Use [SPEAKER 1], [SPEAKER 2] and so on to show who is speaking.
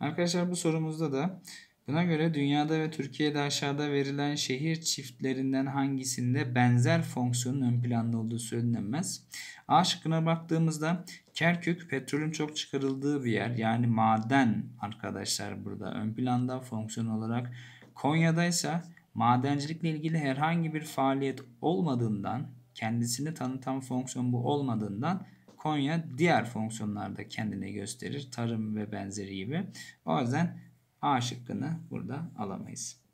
[SPEAKER 1] Arkadaşlar bu sorumuzda da buna göre dünyada ve Türkiye'de aşağıda verilen şehir çiftlerinden hangisinde benzer fonksiyonun ön planda olduğu söylenemez. A şıkkına baktığımızda Kerkük petrolün çok çıkarıldığı bir yer yani maden arkadaşlar burada ön planda fonksiyon olarak. Konya'da ise madencilikle ilgili herhangi bir faaliyet olmadığından kendisini tanıtan fonksiyon bu olmadığından Konya diğer fonksiyonlarda kendini gösterir. Tarım ve benzeri
[SPEAKER 2] gibi. O yüzden A şıkkını burada alamayız.